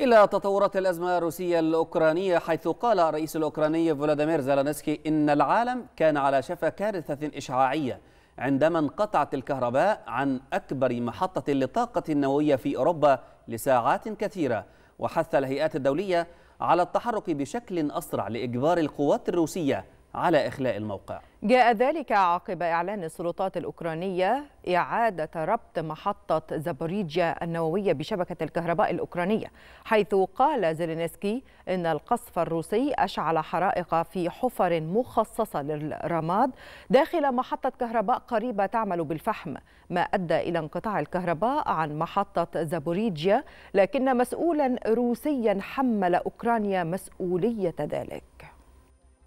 إلى تطورات الأزمة الروسية الأوكرانية حيث قال الرئيس الأوكراني فولاديمير زيلينسكي إن العالم كان على شفا كارثة إشعاعية عندما انقطعت الكهرباء عن أكبر محطة للطاقة النووية في أوروبا لساعات كثيرة وحث الهيئات الدولية على التحرك بشكل أسرع لإجبار القوات الروسية على إخلاء الموقع جاء ذلك عقب إعلان السلطات الأوكرانية إعادة ربط محطة زابوريجيا النووية بشبكة الكهرباء الأوكرانية حيث قال زيلينسكي إن القصف الروسي أشعل حرائق في حفر مخصصة للرماد داخل محطة كهرباء قريبة تعمل بالفحم ما أدى إلى انقطاع الكهرباء عن محطة زابوريجيا لكن مسؤولا روسيا حمل أوكرانيا مسؤولية ذلك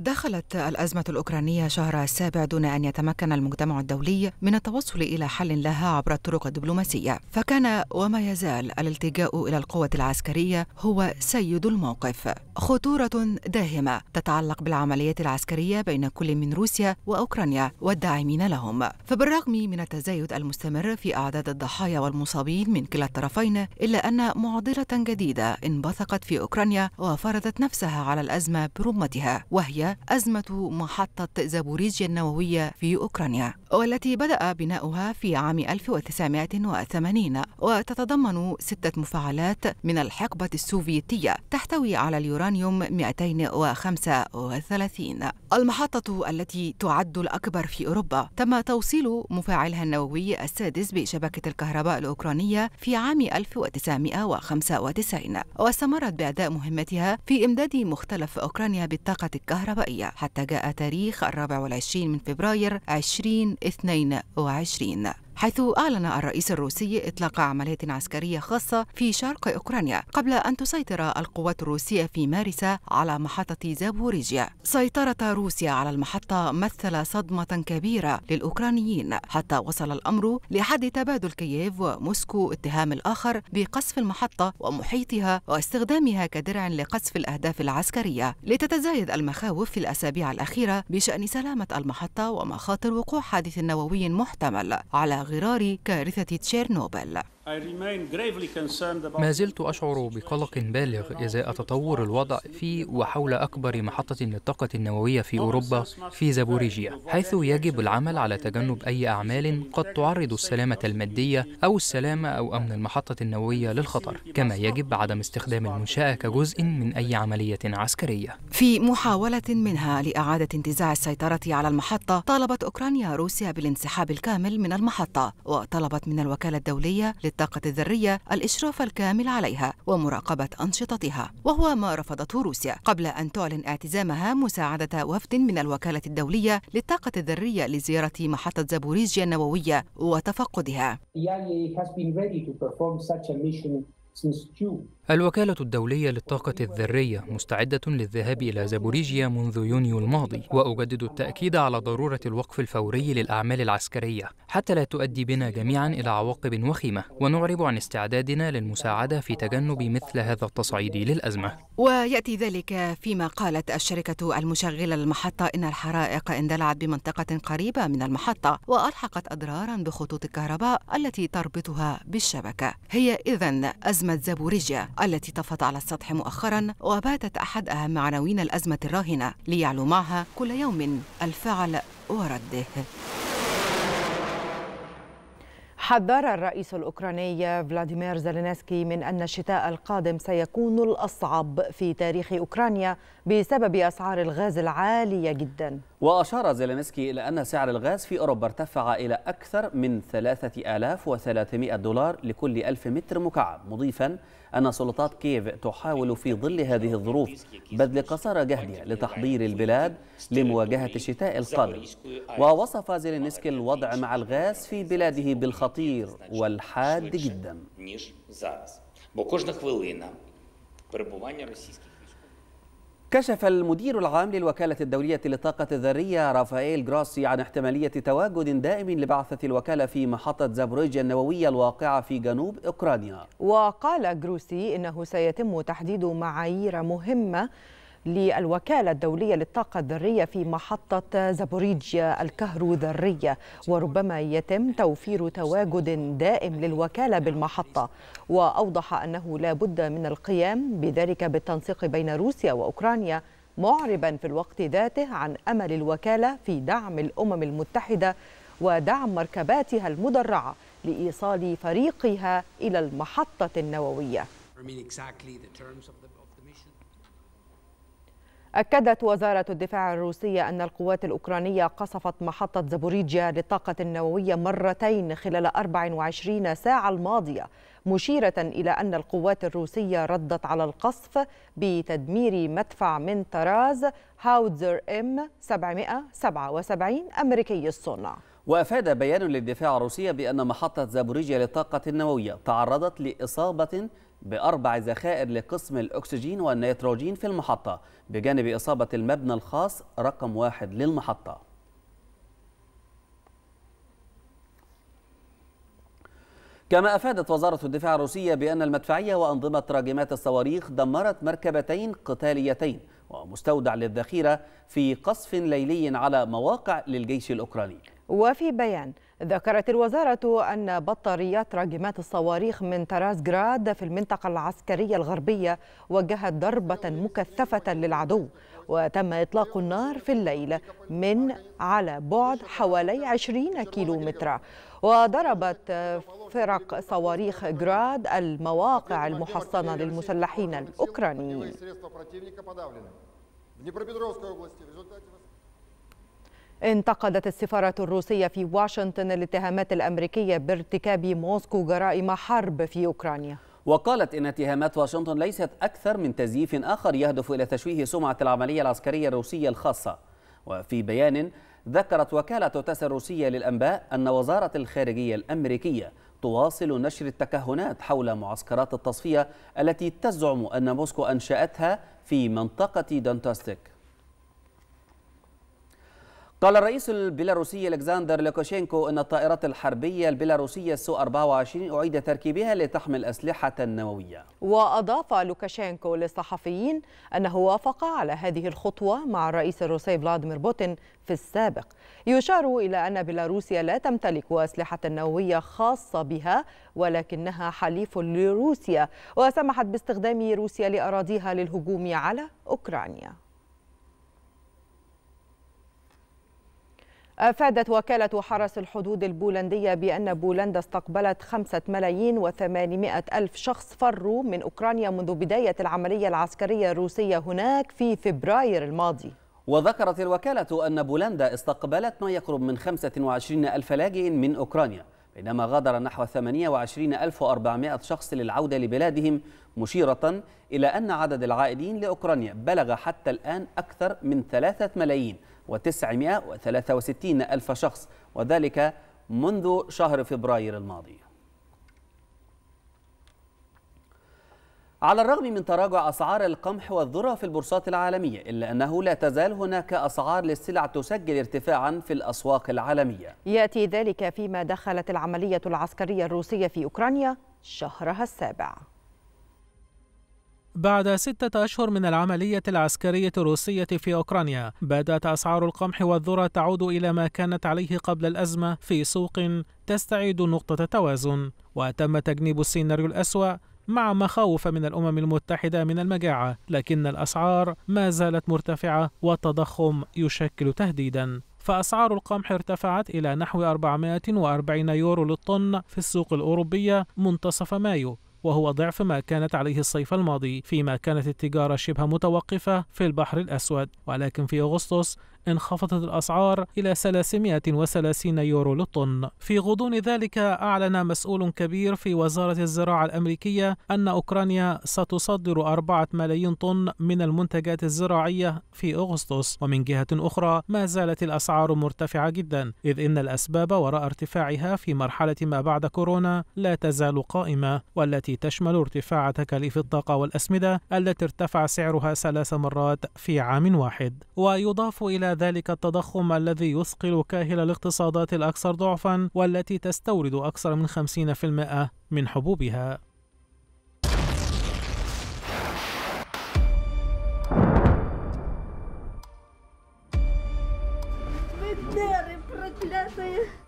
دخلت الأزمة الأوكرانية شهر السابع دون أن يتمكن المجتمع الدولي من التوصل إلى حل لها عبر الطرق الدبلوماسية فكان وما يزال الالتجاء إلى القوة العسكرية هو سيد الموقف خطورة داهمة تتعلق بالعمليات العسكرية بين كل من روسيا وأوكرانيا والداعمين لهم فبالرغم من التزايد المستمر في أعداد الضحايا والمصابين من كلا الطرفين إلا أن معضلة جديدة انبثقت في أوكرانيا وفرضت نفسها على الأزمة برمتها وهي أزمة محطة زابوريجيا النووية في أوكرانيا والتي بدأ بناؤها في عام 1980 وتتضمن ستة مفاعلات من الحقبة السوفيتية تحتوي على اليورانيوم 235 المحطة التي تعد الأكبر في أوروبا تم توصيل مفاعلها النووي السادس بشبكة الكهرباء الأوكرانية في عام 1995 واستمرت بأداء مهمتها في إمداد مختلف أوكرانيا بالطاقة الكهربائية حتى جاء تاريخ الرابع والعشرين من فبراير 20 2022 حيث أعلن الرئيس الروسي إطلاق عملية عسكرية خاصة في شرق أوكرانيا قبل أن تسيطر القوات الروسية في مارس على محطة زابوريجيا سيطرة روسيا على المحطة مثل صدمة كبيرة للأوكرانيين حتى وصل الأمر لحد تبادل كييف وموسكو اتهام الآخر بقصف المحطة ومحيطها واستخدامها كدرع لقصف الأهداف العسكرية لتتزايد المخاوف في الأسابيع الأخيرة بشأن سلامة المحطة ومخاطر وقوع حادث نووي محتمل على غرار كارثة تشيرنوبل ما زلت أشعر بقلق بالغ إزاء تطور الوضع في وحول أكبر محطة للطاقة النووية في أوروبا في زابوريجيا حيث يجب العمل على تجنب أي أعمال قد تعرض السلامة المادية أو السلامة أو أمن المحطة النووية للخطر كما يجب عدم استخدام المنشأة كجزء من أي عملية عسكرية في محاولة منها لإعادة انتزاع السيطرة على المحطة طالبت أوكرانيا روسيا بالانسحاب الكامل من المحطة وطلبت من الوكالة الدولية الطاقة الذرية الإشراف الكامل عليها ومراقبة أنشطتها وهو ما رفضته روسيا قبل أن تعلن اعتزامها مساعدة وفد من الوكالة الدولية للطاقة الذرية لزيارة محطة زابوريجيا النووية وتفقدها. الوكالة الدولية للطاقة الذرية مستعدة للذهاب إلى زابوريجيا منذ يونيو الماضي وأجدد التأكيد على ضرورة الوقف الفوري للأعمال العسكرية حتى لا تؤدي بنا جميعا إلى عواقب وخيمة ونعرب عن استعدادنا للمساعدة في تجنب مثل هذا التصعيد للأزمة ويأتي ذلك فيما قالت الشركة المشغلة للمحطة إن الحرائق اندلعت بمنطقة قريبة من المحطة وألحقت أضرارا بخطوط الكهرباء التي تربطها بالشبكة هي إذا أزمة زابوريجيا التي طفت على السطح مؤخرا وباتت أحد أهم عناوين الأزمة الراهنة ليعلو معها كل يوم الفعل ورده حذر الرئيس الأوكراني فلاديمير زيلينسكي من أن الشتاء القادم سيكون الأصعب في تاريخ أوكرانيا بسبب أسعار الغاز العالية جدا وأشار زيلينسكي إلى أن سعر الغاز في أوروبا ارتفع إلى أكثر من 3300 دولار لكل ألف متر مكعب مضيفا أن سلطات كييف تحاول في ظل هذه الظروف بذل قصارى جهدها لتحضير البلاد لمواجهة الشتاء القادم ووصف زيلينسكي الوضع مع الغاز في بلاده بالخطير والحاد جدا كشف المدير العام للوكالة الدولية للطاقة الذرية رافائيل جراسي عن احتمالية تواجد دائم لبعثة الوكالة في محطة زابروجيا النووية الواقعة في جنوب أوكرانيا وقال جروسي إنه سيتم تحديد معايير مهمة للوكالة الدولية للطاقة الذرية في محطة زابوريجيا الكهروذرية وربما يتم توفير تواجد دائم للوكالة بالمحطة وأوضح أنه لا بد من القيام بذلك بالتنسيق بين روسيا وأوكرانيا معربا في الوقت ذاته عن أمل الوكالة في دعم الأمم المتحدة ودعم مركباتها المدرعة لإيصال فريقها إلى المحطة النووية أكدت وزارة الدفاع الروسية أن القوات الأوكرانية قصفت محطة زابوريجيا للطاقة النووية مرتين خلال 24 ساعة الماضية مشيرة إلى أن القوات الروسية ردت على القصف بتدمير مدفع من طراز هاوتزر إم 777 أمريكي الصنع وأفاد بيان للدفاع الروسية بأن محطة زابوريجيا للطاقة النووية تعرضت لإصابة بأربع ذخائر لقسم الأكسجين والنيتروجين في المحطة بجانب إصابة المبنى الخاص رقم واحد للمحطة كما أفادت وزارة الدفاع الروسية بأن المدفعية وأنظمة راجمات الصواريخ دمرت مركبتين قتاليتين ومستودع للذخيرة في قصف ليلي على مواقع للجيش الأوكراني وفي بيان ذكرت الوزارة أن بطاريات راجمات الصواريخ من طراز جراد في المنطقة العسكرية الغربية وجهت ضربة مكثفة للعدو وتم إطلاق النار في الليل من على بعد حوالي 20 كيلومترا وضربت فرق صواريخ جراد المواقع المحصنة للمسلحين الأوكرانيين انتقدت السفارة الروسية في واشنطن الاتهامات الأمريكية بارتكاب موسكو جرائم حرب في أوكرانيا وقالت إن اتهامات واشنطن ليست أكثر من تزييف آخر يهدف إلى تشويه سمعة العملية العسكرية الروسية الخاصة وفي بيان ذكرت وكالة تاس الروسية للأنباء أن وزارة الخارجية الأمريكية تواصل نشر التكهنات حول معسكرات التصفية التي تزعم أن موسكو أنشأتها في منطقة دونتاستيك قال الرئيس البيلاروسي الكسندر لوكاشينكو ان الطائرات الحربيه البيلاروسيه السو 24 اعيد تركيبها لتحمل اسلحه نوويه. واضاف لوكاشينكو للصحفيين انه وافق على هذه الخطوه مع الرئيس الروسي فلاديمير بوتين في السابق. يشار الى ان بيلاروسيا لا تمتلك اسلحه نوويه خاصه بها ولكنها حليف لروسيا وسمحت باستخدام روسيا لاراضيها للهجوم على اوكرانيا. أفادت وكالة حرس الحدود البولندية بأن بولندا استقبلت خمسة ملايين وثمانمائة ألف شخص فروا من أوكرانيا منذ بداية العملية العسكرية الروسية هناك في فبراير الماضي وذكرت الوكالة أن بولندا استقبلت ما يقرب من 25 ألف لاجئ من أوكرانيا بينما غادر نحو 28400 شخص للعودة لبلادهم مشيرة إلى أن عدد العائدين لأوكرانيا بلغ حتى الآن أكثر من ثلاثة ملايين 963 ألف شخص وذلك منذ شهر فبراير الماضي على الرغم من تراجع أسعار القمح والذرة في البورصات العالمية إلا أنه لا تزال هناك أسعار للسلع تسجل ارتفاعا في الأسواق العالمية يأتي ذلك فيما دخلت العملية العسكرية الروسية في أوكرانيا شهرها السابع بعد ستة أشهر من العملية العسكرية الروسية في أوكرانيا بدأت أسعار القمح والذرة تعود إلى ما كانت عليه قبل الأزمة في سوق تستعيد نقطة توازن وتم تجنيب السيناريو الأسوأ مع مخاوف من الأمم المتحدة من المجاعة لكن الأسعار ما زالت مرتفعة والتضخم يشكل تهديداً فأسعار القمح ارتفعت إلى نحو 440 يورو للطن في السوق الأوروبية منتصف مايو وهو ضعف ما كانت عليه الصيف الماضي فيما كانت التجارة شبه متوقفة في البحر الأسود ولكن في أغسطس انخفضت الأسعار إلى 330 يورو للطن في غضون ذلك أعلن مسؤول كبير في وزارة الزراعة الأمريكية أن أوكرانيا ستصدر 4 ملايين طن من المنتجات الزراعية في أغسطس ومن جهة أخرى ما زالت الأسعار مرتفعة جدا إذ إن الأسباب وراء ارتفاعها في مرحلة ما بعد كورونا لا تزال قائمة والتي تشمل ارتفاع تكاليف الطاقة والأسمدة التي ارتفع سعرها ثلاث مرات في عام واحد ويضاف إلى ذلك التضخم الذي يثقل كاهل الاقتصادات الأكثر ضعفا والتي تستورد أكثر من 50% من حبوبها Бедеры